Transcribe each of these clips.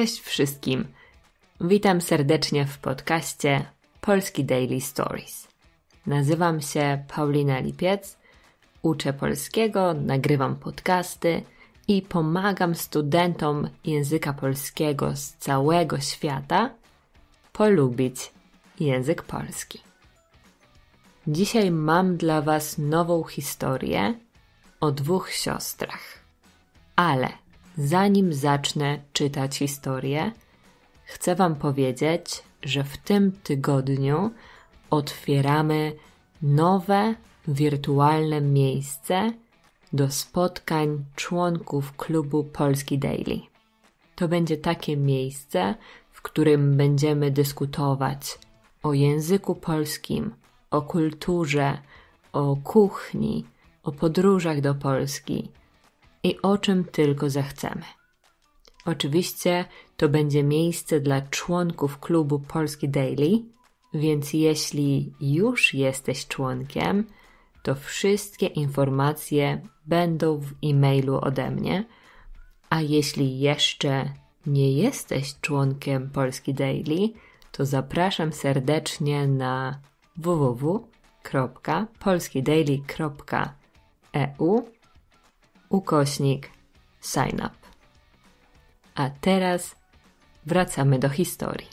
Cześć wszystkim. Witam serdecznie w podcaście Polski Daily Stories. Nazywam się Paulina Lipiec, uczę polskiego, nagrywam podcasty i pomagam studentom języka polskiego z całego świata polubić język polski. Dzisiaj mam dla Was nową historię o dwóch siostrach, ale zanim zacznę czytać historię, chcę Wam powiedzieć, że w tym tygodniu otwieramy nowe wirtualne miejsce do spotkań członków klubu Polski Daily. To będzie takie miejsce, w którym będziemy dyskutować o języku polskim, o kulturze, o kuchni, o podróżach do Polski, i o czym tylko zechcemy. Oczywiście to będzie miejsce dla członków klubu Polski Daily, więc jeśli już jesteś członkiem, to wszystkie informacje będą w e-mailu ode mnie. A jeśli jeszcze nie jesteś członkiem Polski Daily, to zapraszam serdecznie na www.polskidaily.eu ukośnik sign up. A teraz wracamy do historii.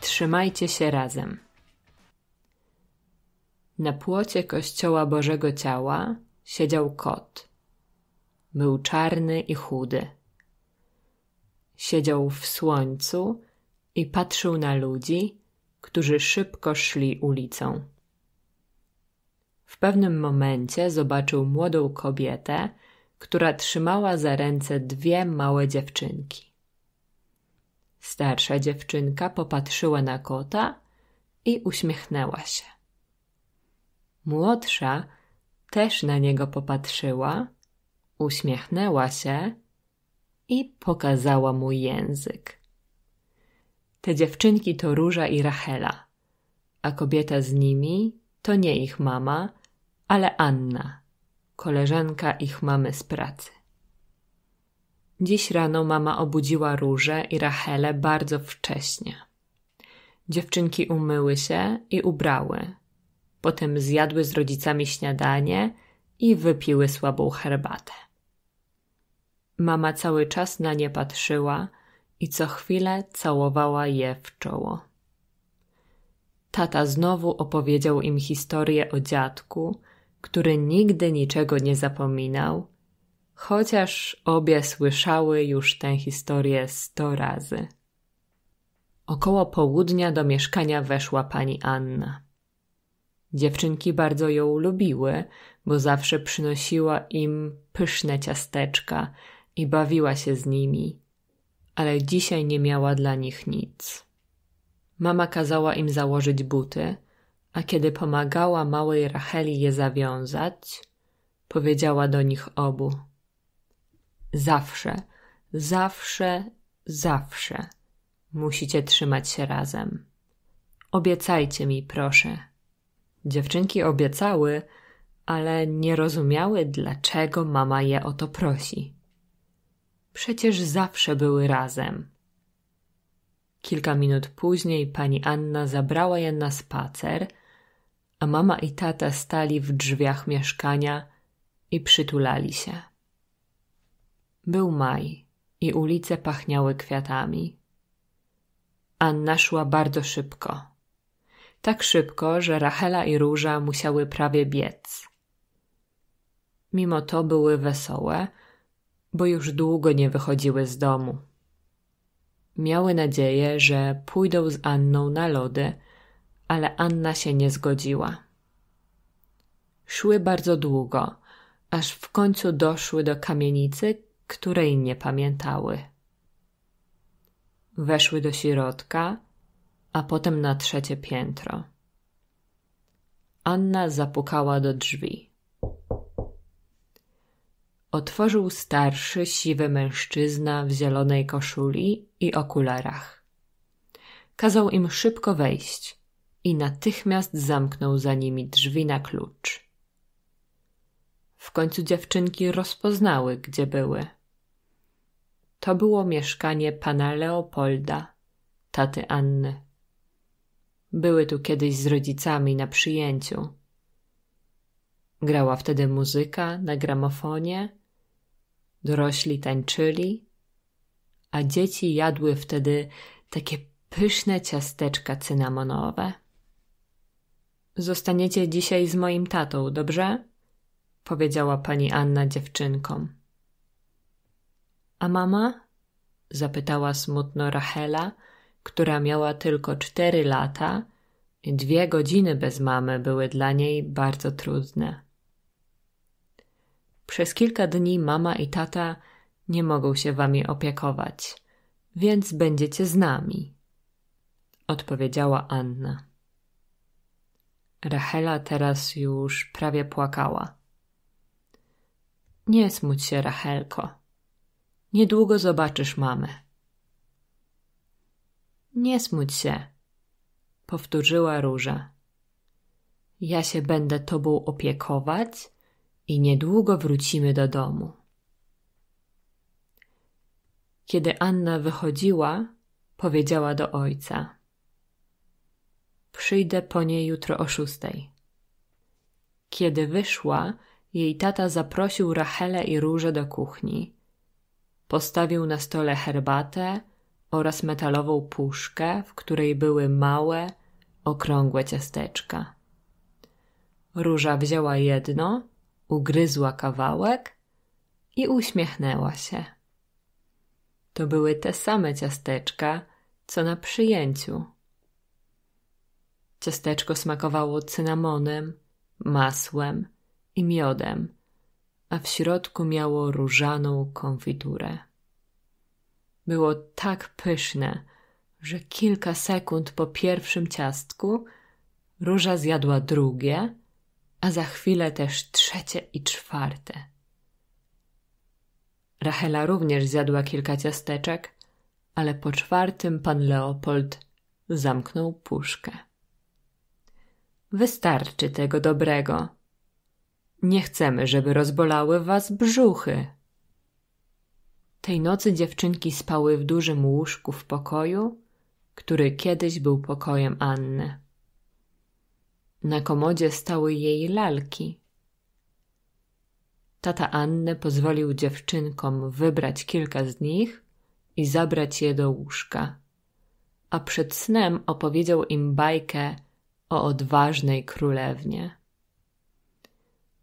Trzymajcie się razem. Na płocie kościoła Bożego Ciała siedział kot. Był czarny i chudy Siedział w słońcu i patrzył na ludzi, którzy szybko szli ulicą. W pewnym momencie zobaczył młodą kobietę, która trzymała za ręce dwie małe dziewczynki. Starsza dziewczynka popatrzyła na kota i uśmiechnęła się. Młodsza też na niego popatrzyła, uśmiechnęła się i pokazała mu język. Te dziewczynki to Róża i Rachela, a kobieta z nimi to nie ich mama, ale Anna, koleżanka ich mamy z pracy. Dziś rano mama obudziła Różę i Rachelę bardzo wcześnie. Dziewczynki umyły się i ubrały. Potem zjadły z rodzicami śniadanie i wypiły słabą herbatę. Mama cały czas na nie patrzyła i co chwilę całowała je w czoło. Tata znowu opowiedział im historię o dziadku, który nigdy niczego nie zapominał, chociaż obie słyszały już tę historię sto razy. Około południa do mieszkania weszła pani Anna. Dziewczynki bardzo ją lubiły, bo zawsze przynosiła im pyszne ciasteczka i bawiła się z nimi, ale dzisiaj nie miała dla nich nic. Mama kazała im założyć buty, a kiedy pomagała małej Racheli je zawiązać, powiedziała do nich obu: Zawsze, zawsze, zawsze musicie trzymać się razem. Obiecajcie mi, proszę. Dziewczynki obiecały, ale nie rozumiały, dlaczego mama je o to prosi. Przecież zawsze były razem. Kilka minut później pani Anna zabrała je na spacer, a mama i tata stali w drzwiach mieszkania i przytulali się. Był maj i ulice pachniały kwiatami. Anna szła bardzo szybko. Tak szybko, że Rachela i Róża musiały prawie biec. Mimo to były wesołe – bo już długo nie wychodziły z domu. Miały nadzieję, że pójdą z Anną na lody, ale Anna się nie zgodziła. Szły bardzo długo, aż w końcu doszły do kamienicy, której nie pamiętały. Weszły do środka, a potem na trzecie piętro. Anna zapukała do drzwi. Otworzył starszy, siwy mężczyzna w zielonej koszuli i okularach. Kazał im szybko wejść i natychmiast zamknął za nimi drzwi na klucz. W końcu dziewczynki rozpoznały, gdzie były. To było mieszkanie pana Leopolda, taty Anny. Były tu kiedyś z rodzicami na przyjęciu. Grała wtedy muzyka na gramofonie Dorośli tańczyli, a dzieci jadły wtedy takie pyszne ciasteczka cynamonowe. Zostaniecie dzisiaj z moim tatą, dobrze? powiedziała pani Anna dziewczynkom. A mama? zapytała smutno Rachela, która miała tylko cztery lata i dwie godziny bez mamy były dla niej bardzo trudne. Przez kilka dni mama i tata nie mogą się wami opiekować, więc będziecie z nami, odpowiedziała Anna. Rachela teraz już prawie płakała. Nie smuć się, Rachelko. Niedługo zobaczysz mamę. Nie smuć się, powtórzyła Róża. Ja się będę tobą opiekować i niedługo wrócimy do domu. Kiedy Anna wychodziła, powiedziała do ojca: Przyjdę po niej jutro o szóstej. Kiedy wyszła, jej tata zaprosił Rachelę i Różę do kuchni. Postawił na stole herbatę oraz metalową puszkę, w której były małe, okrągłe ciasteczka. Róża wzięła jedno ugryzła kawałek i uśmiechnęła się. To były te same ciasteczka, co na przyjęciu. Ciasteczko smakowało cynamonem, masłem i miodem, a w środku miało różaną konfiturę. Było tak pyszne, że kilka sekund po pierwszym ciastku róża zjadła drugie – a za chwilę też trzecie i czwarte. Rachela również zjadła kilka ciasteczek, ale po czwartym pan Leopold zamknął puszkę. Wystarczy tego dobrego. Nie chcemy, żeby rozbolały was brzuchy. Tej nocy dziewczynki spały w dużym łóżku w pokoju, który kiedyś był pokojem Anny. Na komodzie stały jej lalki. Tata Anny pozwolił dziewczynkom wybrać kilka z nich i zabrać je do łóżka, a przed snem opowiedział im bajkę o odważnej królewnie.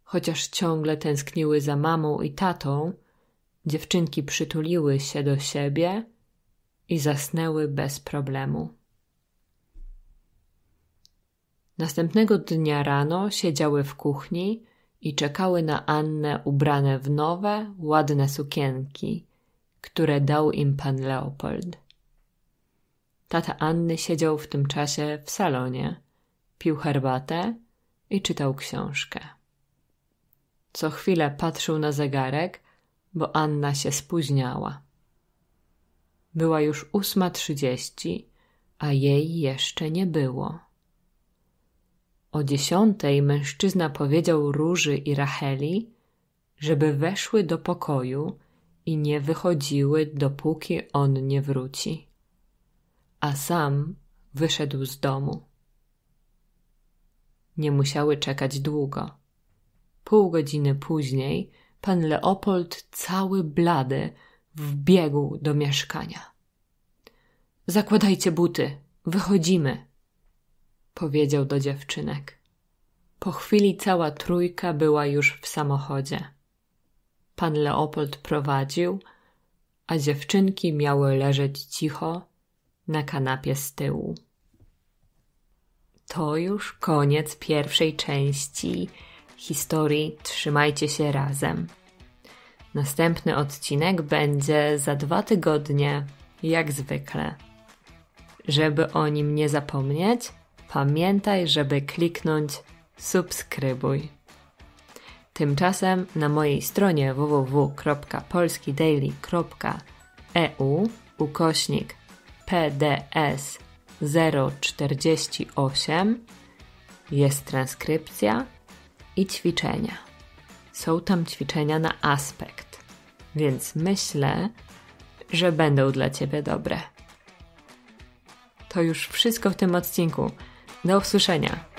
Chociaż ciągle tęskniły za mamą i tatą, dziewczynki przytuliły się do siebie i zasnęły bez problemu. Następnego dnia rano siedziały w kuchni i czekały na Annę ubrane w nowe, ładne sukienki, które dał im pan Leopold. Tata Anny siedział w tym czasie w salonie, pił herbatę i czytał książkę. Co chwilę patrzył na zegarek, bo Anna się spóźniała. Była już ósma trzydzieści, a jej jeszcze nie było. O dziesiątej mężczyzna powiedział Róży i Racheli, żeby weszły do pokoju i nie wychodziły, dopóki on nie wróci. A sam wyszedł z domu. Nie musiały czekać długo. Pół godziny później pan Leopold cały blady wbiegł do mieszkania. Zakładajcie buty, wychodzimy, powiedział do dziewczynek. Po chwili cała trójka była już w samochodzie. Pan Leopold prowadził, a dziewczynki miały leżeć cicho na kanapie z tyłu. To już koniec pierwszej części historii Trzymajcie się razem. Następny odcinek będzie za dwa tygodnie, jak zwykle. Żeby o nim nie zapomnieć, pamiętaj, żeby kliknąć subskrybuj. Tymczasem na mojej stronie www.polskidaily.eu ukośnik PDS 048 jest transkrypcja i ćwiczenia. Są tam ćwiczenia na aspekt, więc myślę, że będą dla Ciebie dobre. To już wszystko w tym odcinku. Do usłyszenia.